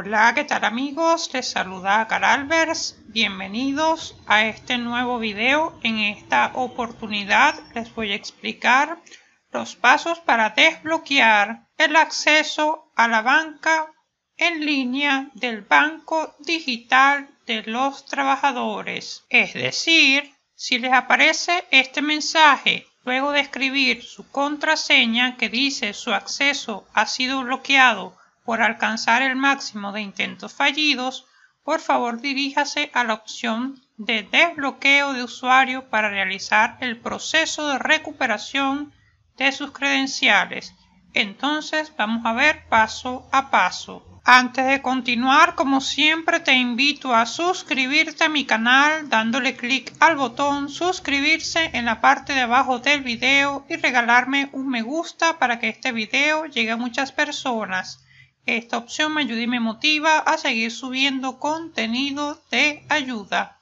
Hola, ¿qué tal amigos? Les saluda Caralvers. Bienvenidos a este nuevo video. En esta oportunidad les voy a explicar los pasos para desbloquear el acceso a la banca en línea del Banco Digital de los Trabajadores. Es decir, si les aparece este mensaje luego de escribir su contraseña que dice su acceso ha sido bloqueado por alcanzar el máximo de intentos fallidos, por favor diríjase a la opción de desbloqueo de usuario para realizar el proceso de recuperación de sus credenciales. Entonces vamos a ver paso a paso. Antes de continuar, como siempre, te invito a suscribirte a mi canal dándole clic al botón suscribirse en la parte de abajo del video y regalarme un me gusta para que este video llegue a muchas personas. Esta opción me ayuda y me motiva a seguir subiendo contenido de ayuda.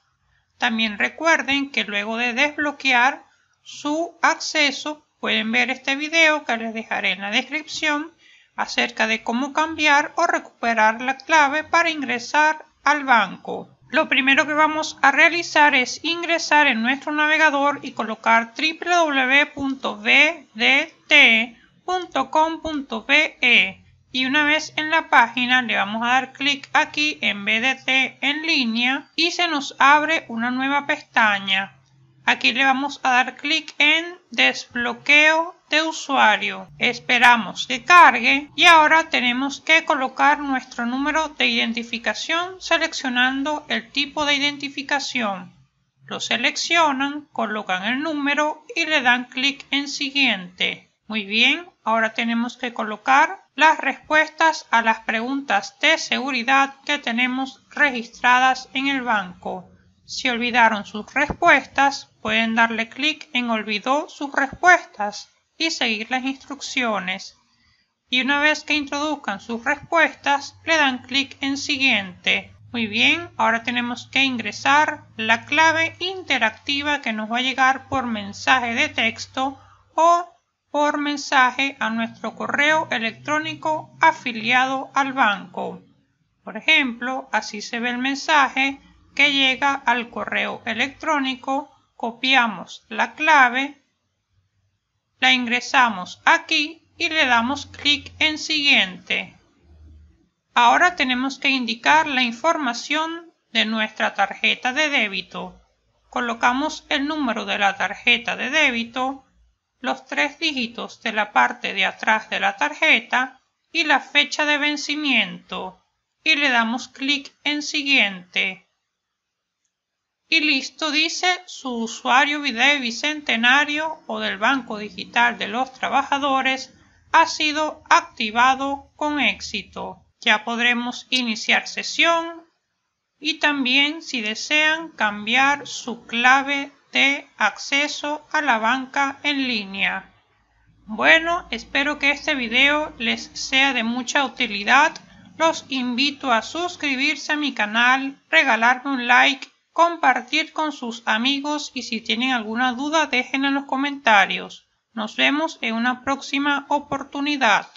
También recuerden que luego de desbloquear su acceso pueden ver este video que les dejaré en la descripción acerca de cómo cambiar o recuperar la clave para ingresar al banco. Lo primero que vamos a realizar es ingresar en nuestro navegador y colocar www.bdt.com.be y una vez en la página le vamos a dar clic aquí en BDT en línea y se nos abre una nueva pestaña. Aquí le vamos a dar clic en desbloqueo de usuario. Esperamos que cargue y ahora tenemos que colocar nuestro número de identificación seleccionando el tipo de identificación. Lo seleccionan, colocan el número y le dan clic en siguiente. Muy bien, ahora tenemos que colocar las respuestas a las preguntas de seguridad que tenemos registradas en el banco. Si olvidaron sus respuestas, pueden darle clic en Olvidó sus respuestas y seguir las instrucciones. Y una vez que introduzcan sus respuestas, le dan clic en Siguiente. Muy bien, ahora tenemos que ingresar la clave interactiva que nos va a llegar por mensaje de texto o por mensaje a nuestro correo electrónico afiliado al banco. Por ejemplo, así se ve el mensaje que llega al correo electrónico, copiamos la clave, la ingresamos aquí y le damos clic en siguiente. Ahora tenemos que indicar la información de nuestra tarjeta de débito. Colocamos el número de la tarjeta de débito los tres dígitos de la parte de atrás de la tarjeta y la fecha de vencimiento y le damos clic en siguiente. Y listo dice su usuario Video Bicentenario o del Banco Digital de los Trabajadores ha sido activado con éxito. Ya podremos iniciar sesión y también si desean cambiar su clave de acceso a la banca en línea. Bueno, espero que este video les sea de mucha utilidad. Los invito a suscribirse a mi canal, regalarme un like, compartir con sus amigos y si tienen alguna duda dejen en los comentarios. Nos vemos en una próxima oportunidad.